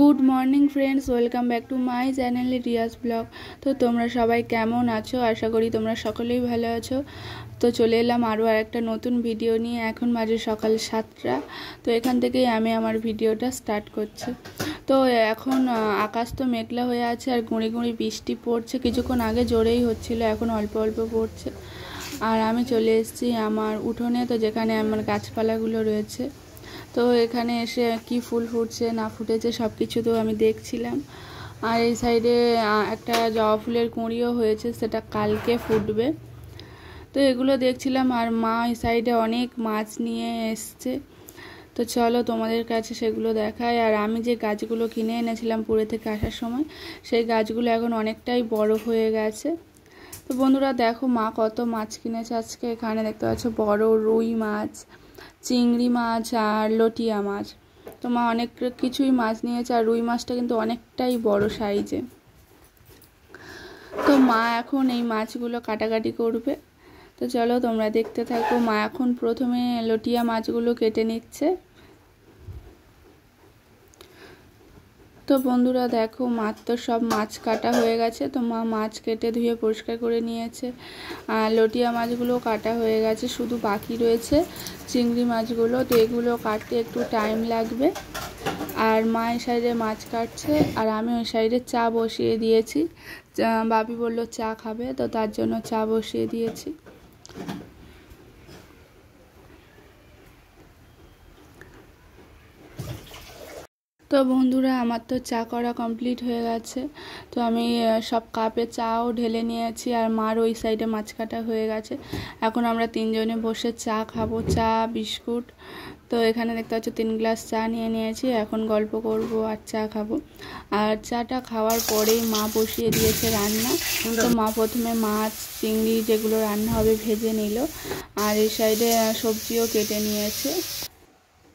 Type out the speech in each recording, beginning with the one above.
good morning friends welcome back to my channel Riyaz blog তো তোমরা সবাই কেমন আছো আশা করি তোমরা সকলেই ভালো আছো তো চলে এলাম আরও আর একটা নতুন ভিডিও নিয়ে এখন মাঝে সকাল সাতটা তো এখান থেকেই আমি আমার ভিডিওটা স্টার্ট করছি তো এখন আকাশ তো মেঘলা হয়ে আছে আর গুঁড়ি গুঁড়ি বৃষ্টি পড়ছে কিছুক্ষণ আগে জোরেই হচ্ছিল এখন অল্প অল্প পড়ছে আর আমি চলে এসেছি আমার উঠোনে তো যেখানে আমার গাছপালাগুলো রয়েছে তো এখানে এসে কি ফুল ফুটছে না ফুটেছে সব কিছু তো আমি দেখছিলাম আর এই সাইডে একটা জবা ফুলের কুঁড়িও হয়েছে সেটা কালকে ফুটবে তো এগুলো দেখছিলাম আর মা এই সাইডে অনেক মাছ নিয়ে এসছে তো চলো তোমাদের কাছে সেগুলো দেখায় আর আমি যে গাছগুলো কিনে এনেছিলাম পুরে থেকে আসার সময় সেই গাছগুলো এখন অনেকটাই বড় হয়ে গেছে তো বন্ধুরা দেখো মা কত মাছ কিনেছে আজকে এখানে দেখতে পাচ্ছ বড় রুই মাছ চিংড়ি মাছ আর লটিয়া মাছ তো মা অনেক কিছুই মাছ নিয়েছে আর রুই মাছটা কিন্তু অনেকটাই বড় সাইজে তো মা এখন এই মাছগুলো কাটাকাটি করবে তো চলো তোমরা দেখতে থাকো মা এখন প্রথমে লটিয়া মাছগুলো কেটে নিচ্ছে তো বন্ধুরা দেখো মাছ তো সব মাছ কাটা হয়ে গেছে তো মা মাছ কেটে ধুয়ে পরিষ্কার করে নিয়েছে আর লটিয়া মাছগুলো কাটা হয়ে গেছে শুধু বাকি রয়েছে চিংড়ি মাছগুলো তো এগুলো কাটতে একটু টাইম লাগবে আর মা এই সাইডে মাছ কাটছে আর আমি ওই সাইডে চা বসিয়ে দিয়েছি বাবি বলল চা খাবে তো তার জন্য চা বসিয়ে দিয়েছি তো বন্ধুরা আমার তো চা করা কমপ্লিট হয়ে গেছে তো আমি সব কাপে চাও ঢেলে নিয়েছি আর মার ওই সাইডে মাছ কাটা হয়ে গেছে এখন আমরা তিনজনে বসে চা খাবো চা বিস্কুট তো এখানে দেখতে পাচ্ছ তিন গ্লাস চা নিয়ে নিয়েছি এখন গল্প করব আর চা খাবো আর চাটা খাওয়ার পরেই মা বসিয়ে দিয়েছে রান্না তো মা প্রথমে মাছ চিংড়ি যেগুলো রান্না হবে ভেজে নিল আর এই সাইডে সবজিও কেটে নিয়েছে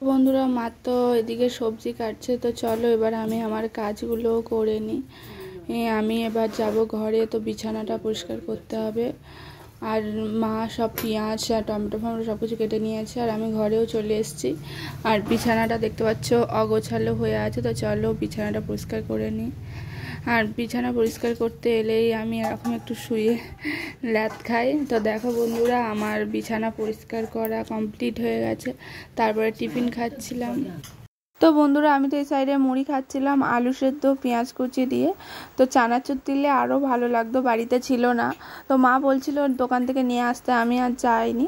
বন্ধুরা মা তো এদিকে সবজি কাটছে তো চলো এবার আমি আমার কাজগুলো করে নিই আমি এবার যাব ঘরে তো বিছানাটা পরিষ্কার করতে হবে আর মা সব পেঁয়াজ আর টমেটো ফমেটো সব কিছু কেটে নিয়েছে আর আমি ঘরেও চলে এসেছি আর বিছানাটা দেখতে পাচ্ছ অগোছালো হয়ে আছে তো চলো বিছানাটা পরিষ্কার করে নিই আর বিছানা পরিষ্কার করতে এলেই আমি এরকম একটু শুয়ে ল্যাদ খাই তো দেখো বন্ধুরা আমার বিছানা পরিষ্কার করা কমপ্লিট হয়ে গেছে তারপরে টিফিন খাচ্ছিলাম তো বন্ধুরা আমি তো এই সাইডে মুড়ি খাচ্ছিলাম আলু সেদ্ধ পেঁয়াজ কুচি দিয়ে তো চানাচুর দিলে আরও ভালো লাগতো বাড়িতে ছিল না তো মা বলছিল দোকান থেকে নিয়ে আসতে আমি আর যাইনি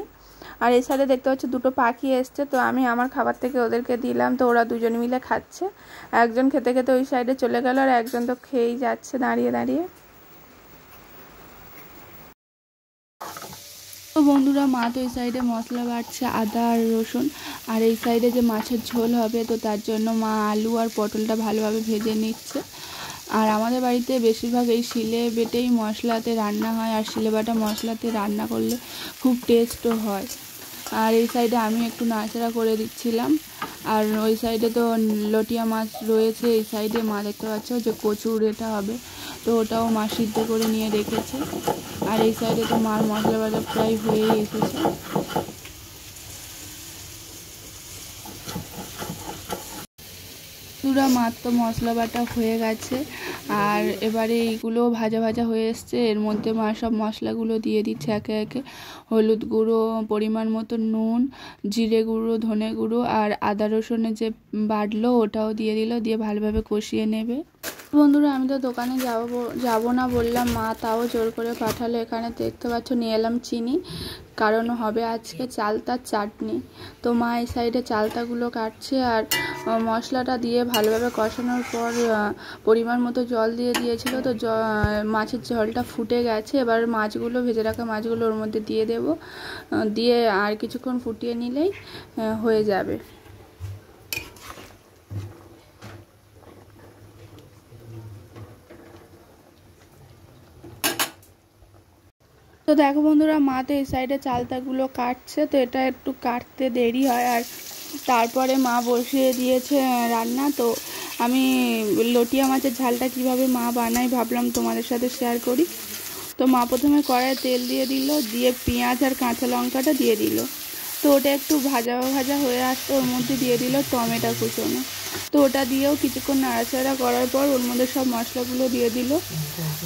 আর এই সাইডে দেখতে পাচ্ছি দুটো পাখি এসছে তো আমি আমার খাবার থেকে ওদেরকে দিলাম তো ওরা দুজন মিলে খাচ্ছে একজন খেতে খেতে ওই সাইডে চলে গেল আর একজন তো খেয়েই যাচ্ছে দাঁড়িয়ে দাঁড়িয়ে তো বন্ধুরা মা তো এই সাইডে মশলা বাড়ছে আদা আর রসুন আর এই সাইডে যে মাছের ঝোল হবে তো তার জন্য মা আলু আর পটলটা ভালোভাবে ভেজে নিচ্ছে আর আমাদের বাড়িতে বেশিরভাগ এই শিলে বেটেই মশলাতে রান্না হয় আর শিলে বাটা মশলাতে রান্না করলে খুব টেস্টও হয় আর এই সাইডে আমি একটু নাড়াচাড়া করে দিচ্ছিলাম আর ওই সাইডে তো লটিয়া মাছ রয়েছে এই সাইডে মা দেখতে পাচ্ছ যে কচুর এটা হবে তো ওটাও মা সিদ্ধ করে নিয়ে রেখেছে আর এই সাইডে তো মার মশলা বাজার প্রায় হয়েই এসেছে পুরা মাত্র মশলা বাটা হয়ে গেছে আর এবারে এইগুলো ভাজা ভাজা হয়ে এসছে এর মধ্যে মা সব মশলাগুলো দিয়ে দিচ্ছে একে একে হলুদ গুঁড়ো পরিমাণ মতো নুন জিরে গুঁড়ো ধনে গুঁড়ো আর আদা রসুনের যে বাটলো ওটাও দিয়ে দিল দিয়ে ভালোভাবে কষিয়ে নেবে বন্ধুরা আমি তো দোকানে যাবো যাবো না বললাম মা তাও জোর করে পাঠালো এখানে দেখতে পাচ্ছ নিয়ে এলাম চিনি কারণ হবে আজকে চালতার চাটনি তো মা এই সাইডে চালতাগুলো কাটছে আর মশলাটা দিয়ে ভালোভাবে কষানোর পর পরিমাণ মতো জল দিয়ে দিয়েছিল তো মাছের জলটা ফুটে গেছে এবার মাছগুলো ভেজে রাখা মাছগুলো ওর মধ্যে দিয়ে দেব দিয়ে আর কিছুক্ষণ ফুটিয়ে নিলেই হয়ে যাবে দেখো বন্ধুরা মা তো এই সাইডে চালতাগুলো কাটছে তো এটা একটু কাটতে দেরি হয় আর তারপরে মা বসিয়ে দিয়েছে রান্না তো আমি লটিয়া মাছের ঝালটা কিভাবে মা বানাই ভাবলাম তোমাদের সাথে শেয়ার করি তো মা প্রথমে কড়ায় তেল দিয়ে দিল দিয়ে পেঁয়াজ আর কাঁচা লঙ্কাটা দিয়ে দিল তো ওটা একটু ভাজা ভাজা হয়ে আসতো ওর মধ্যে দিয়ে দিল টমেটো কুচোনো তো ওটা দিয়েও কিছুক্ষণ নাড়াচাড়া করার পর ওর মধ্যে সব মশলাগুলো দিয়ে দিল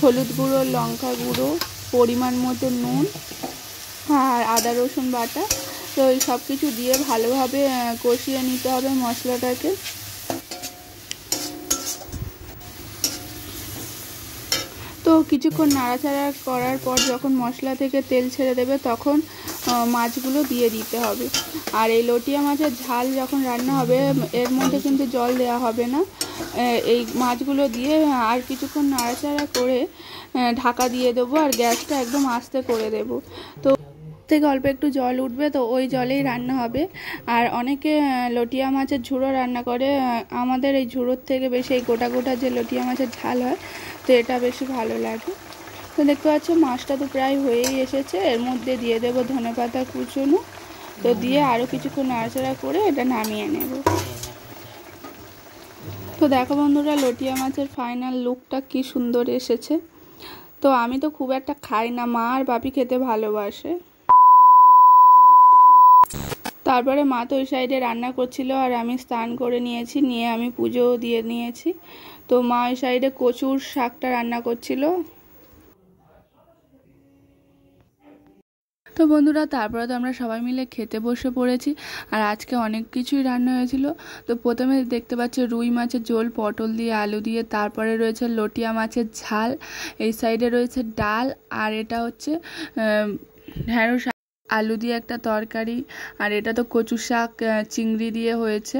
হলুদ গুঁড়ো লঙ্কা গুঁড়ো পরিমাণ মতো নুন আর আদা রসুন বাটা তো এই সব কিছু দিয়ে ভালোভাবে কষিয়ে নিতে হবে মশলাটাকে তো কিছুক্ষণ নাড়াচাড়া করার পর যখন মশলা থেকে তেল ছেড়ে দেবে তখন মাছগুলো দিয়ে দিতে হবে আর এই লটিয়া মাছের ঝাল যখন রান্না হবে এর মধ্যে কিন্তু জল দেওয়া হবে না এই মাছগুলো দিয়ে হ্যাঁ, আর কিছুক্ষণ নাড়াচাড়া করে ঢাকা দিয়ে দেবো আর গ্যাসটা একদম আস্তে করে দেব তো থেকে অল্প একটু জল উঠবে তো ওই জলেই রান্না হবে আর অনেকে লটিয়া মাছের ঝুড়ো রান্না করে আমাদের এই ঝুড়োর থেকে বেশি এই গোটা গোটা যে লটিয়া মাছের ঝাল হয় তো এটা বেশি ভালো লাগে তো দেখতে পাচ্ছ মাছটা তো প্রায় হয়েই এসেছে এর মধ্যে দিয়ে দেবো ধনে পাতা কুচুনো তো দিয়ে আরও কিছুক্ষণ নাড়াচাড়া করে এটা নামিয়ে নেব তো দেখো বন্ধুরা লটিয়া মাছের ফাইনাল লুকটা কি সুন্দর এসেছে তো আমি তো খুব একটা খাই না মা আর বাপি খেতে ভালোবাসে তারপরে মা তো ওই সাইডে রান্না করছিল আর আমি স্নান করে নিয়েছি নিয়ে আমি পুজোও দিয়ে নিয়েছি তো মা ওই সাইডে কচুর শাকটা রান্না করছিল তো বন্ধুরা তারপরে তো আমরা সবাই মিলে খেতে বসে পড়েছি আর আজকে অনেক কিছুই রান্না হয়েছিল তো প্রথমে দেখতে পাচ্ছি রুই মাছের ঝোল পটল দিয়ে আলু দিয়ে তারপরে রয়েছে লটিয়া মাছের ঝাল এই সাইডে রয়েছে ডাল আর এটা হচ্ছে ঢ্যাঁড়স আলু দিয়ে একটা তরকারি আর এটা তো কচু শাক চিংড়ি দিয়ে হয়েছে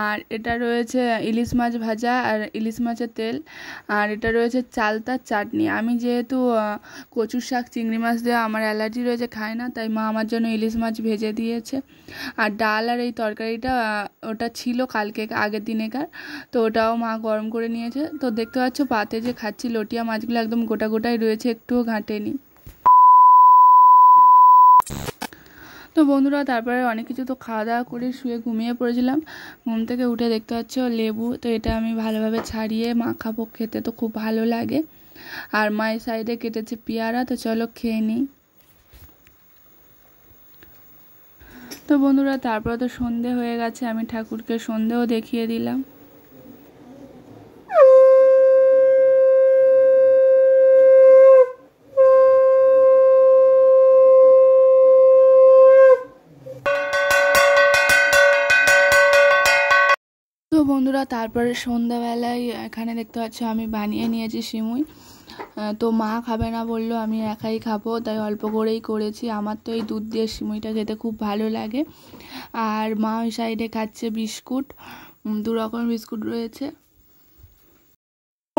আর এটা রয়েছে ইলিশ মাছ ভাজা আর ইলিশ মাছের তেল আর এটা রয়েছে চালতার চাটনি আমি যেহেতু কচু শাক চিংড়ি মাছ দিয়ে আমার অ্যালার্জি রয়েছে খাই না তাই মা আমার জন্য ইলিশ মাছ ভেজে দিয়েছে আর ডাল আর এই তরকারিটা ওটা ছিল কালকে আগের দিনেকার তো ওটাও মা গরম করে নিয়েছে তো দেখতে পাচ্ছ পাতে যে খাচ্ছি লটিয়া মাছগুলো একদম গোটা গোটাই রয়েছে একটুও ঘাঁটেনি তো বন্ধুরা তারপরে অনেক কিছু তো খাওয়া দাওয়া করে শুয়ে ঘুমিয়ে পড়েছিলাম ঘুম থেকে উঠে দেখতে পাচ্ছি লেবু তো এটা আমি ভালোভাবে ছাড়িয়ে মাখাবো খেতে তো খুব ভালো লাগে আর মায়ের সাইডে কেটেছে পেয়ারা তো চলো খেয়ে নিই তো বন্ধুরা তারপরে তো সন্ধে হয়ে গেছে আমি ঠাকুরকে সন্ধেও দেখিয়ে দিলাম বন্ধুরা তারপরে সন্ধ্যাবেলায় এখানে দেখতে পাচ্ছ আমি বানিয়ে নিয়েছি সিমুই তো মা খাবে না বললো আমি একাই খাবো তাই অল্প করেই করেছি আমার তো এই দুধ দিয়ে সিমুইটা খেতে খুব ভালো লাগে আর মা ওই সাইডে খাচ্ছে বিস্কুট দু রকম বিস্কুট রয়েছে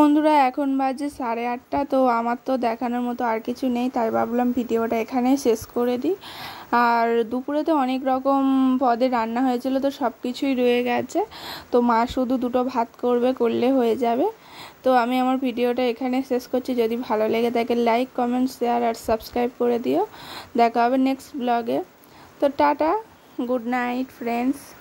বন্ধুরা এখন বাজে সাড়ে আটটা তো আমার তো দেখানোর মতো আর কিছু নেই তাই ভাবলাম ভিডিওটা এখানে শেষ করে দিই আর দুপুরে তো অনেক রকম পদে রান্না হয়েছিল তো সব কিছুই রয়ে গেছে তো মা শুধু দুটো ভাত করবে করলে হয়ে যাবে তো আমি আমার ভিডিওটা এখানে শেষ করছি যদি ভালো লেগে থাকে লাইক কমেন্ট শেয়ার আর সাবস্ক্রাইব করে দিও দেখা হবে নেক্সট ব্লগে তো টাটা গুড নাইট ফ্রেন্ডস